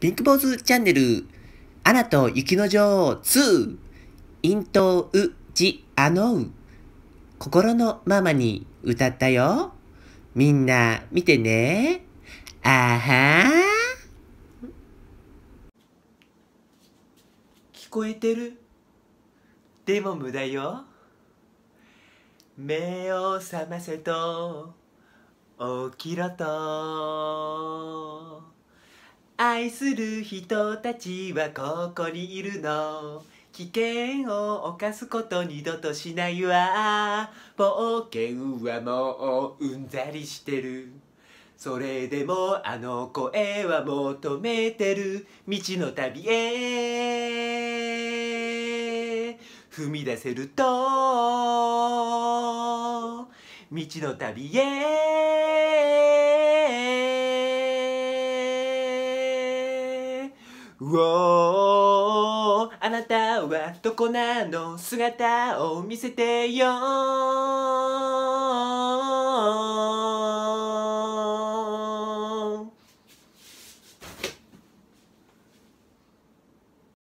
ピンクーズチャンネル、アナと雪の女王2、イントウジアノウ、心のママに歌ったよ。みんな見てね。あは聞こえてるでも無駄よ。目を覚ませと起きろと愛する人たちはここにいるの危険を犯すこと二度としないわ冒険はもううんざりしてるそれでもあの声は求めてる未知の旅へ踏み出せると道の旅へあなたはどこなの姿を見せてよ